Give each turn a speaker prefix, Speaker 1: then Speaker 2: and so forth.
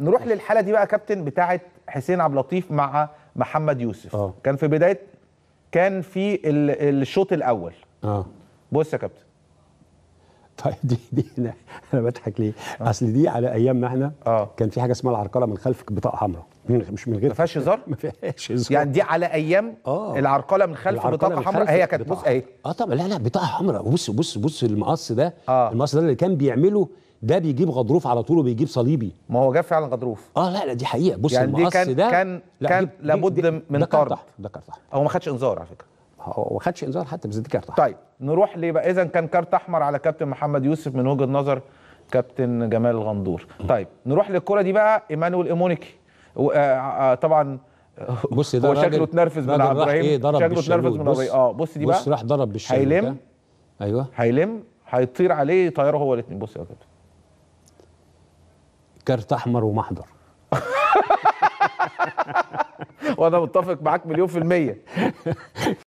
Speaker 1: نروح للحاله دي بقى كابتن بتاعه حسين عبد اللطيف مع محمد يوسف أوه. كان في بدايه كان في الشوط الاول اه بص يا كابتن
Speaker 2: طيب دي دي انا, بضحك ليه؟ اه. اصل دي على ايامنا احنا آه. كان في حاجه اسمها العرقله من خلفك بطاقه حمراء مش من غير ما فيهاش هزار؟
Speaker 1: ما فيهاش هزار يعني دي على ايام آه. العرقله من خلف بطاقه حمراء هي كانت بص اهي
Speaker 3: اه طبعا لا لا بطاقه حمراء بص بص بص المقص ده آه. المقص ده اللي كان بيعمله ده بيجيب غضروف على طول وبيجيب صليبي ما هو جاب فعلا غضروف اه لا لا دي حقيقه بص يعني دي كان ده كان لا كان لابد من طرد ده كارت احمر
Speaker 1: هو ما خدش انذار على فكره هو ما خدش انذار حتى بس دي كارت احمر طيب نروح ليه بقى اذا كان كارت احمر على كابتن محمد يوسف من وجهه نظر كابتن جمال الغندور طيب نروح للكره دي بقى ايمانويل ايمونيكي آه، آه، طبعا بص ده هو شكله اتنرفز من عبد الرحيم إيه شكله اتنرفز من عبد اه بص دي بقى بص راح ضرب بالشلوت هيلم
Speaker 4: ايوه هيلم هيطير عليه طياره هو الاثنين بص يا كابتن كارت احمر ومحضر وانا متفق معاك مليون في الميه